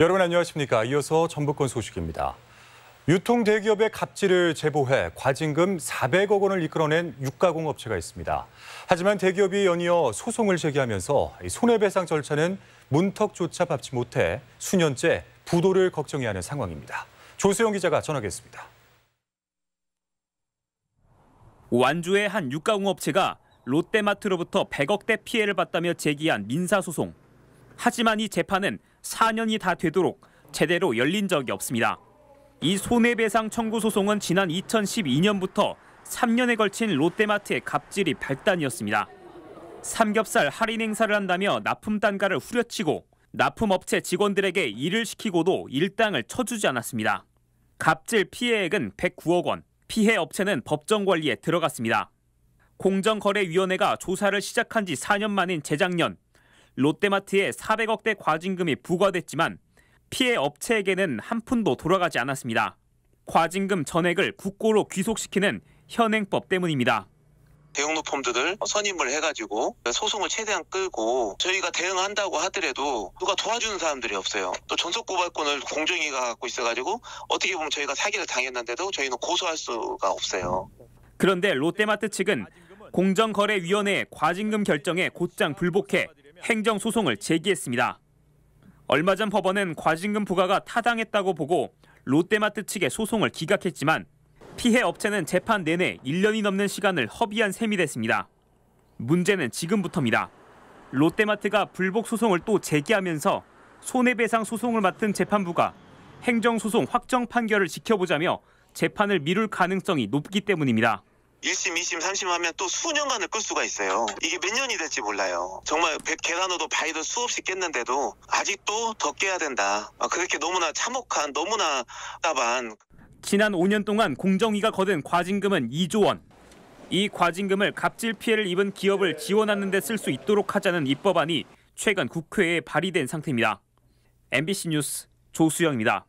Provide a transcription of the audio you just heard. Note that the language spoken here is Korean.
여러분 안녕하십니까. 이어서 전북권 소식입니다. 유통대기업의 갑질을 제보해 과징금 400억 원을 이끌어낸 육가공업체가 있습니다. 하지만 대기업이 연이어 소송을 제기하면서 손해배상 절차는 문턱조차 밟지 못해 수년째 부도를 걱정해야 하는 상황입니다. 조세영 기자가 전하겠습니다. 완주의 한 육가공업체가 롯데마트로부터 100억대 피해를 봤다며 제기한 민사소송. 하지만 이 재판은 4년이 다 되도록 제대로 열린 적이 없습니다. 이 손해배상 청구 소송은 지난 2012년부터 3년에 걸친 롯데마트의 갑질이 발단이었습니다. 삼겹살 할인 행사를 한다며 납품 단가를 후려치고 납품업체 직원들에게 일을 시키고도 일당을 쳐주지 않았습니다. 갑질 피해액은 109억 원, 피해 업체는 법정 관리에 들어갔습니다. 공정거래위원회가 조사를 시작한 지 4년 만인 재작년 롯데마트에 400억대 과징금이 부과됐지만 피해 업체에게는 한 푼도 돌아가지 않았습니다. 과징금 전액을 국고로 귀속시키는 현행법 때문입니다. 대형 로펌들을 선임을 해가지고 소송을 최대한 끌고 저희가 대응한다고 하더라도 누가 도와주는 사람들이 없어요. 또 전속 고발권을 공정위가 갖고 있어가지고 어떻게 보면 저희가 사기를 당했는데도 저희는 고소할 수가 없어요. 그런데 롯데마트 측은 공정거래위원회의 과징금 결정에 곧장 불복해 행정소송을 제기했습니다. 얼마 전 법원은 과징금 부과가 타당했다고 보고 롯데마트 측에 소송을 기각했지만 피해 업체는 재판 내내 1년이 넘는 시간을 허비한 셈이 됐습니다. 문제는 지금부터입니다. 롯데마트가 불복 소송을 또 제기하면서 손해배상 소송을 맡은 재판부가 행정소송 확정 판결을 지켜보자며 재판을 미룰 가능성이 높기 때문입니다. 1심, 2심, 3심 하면 또 수년간을 끌 수가 있어요. 이게 몇 년이 될지 몰라요. 정말 계단으로도 바위도 수없이 깼는데도 아직도 더 깨야 된다. 아, 그렇게 너무나 참혹한, 너무나 답답한. 지난 5년 동안 공정위가 거둔 과징금은 2조 원. 이 과징금을 갑질 피해를 입은 기업을 지원하는 데 쓸 수 있도록 하자는 입법안이 최근 국회에 발의된 상태입니다. MBC 뉴스 조수영입니다.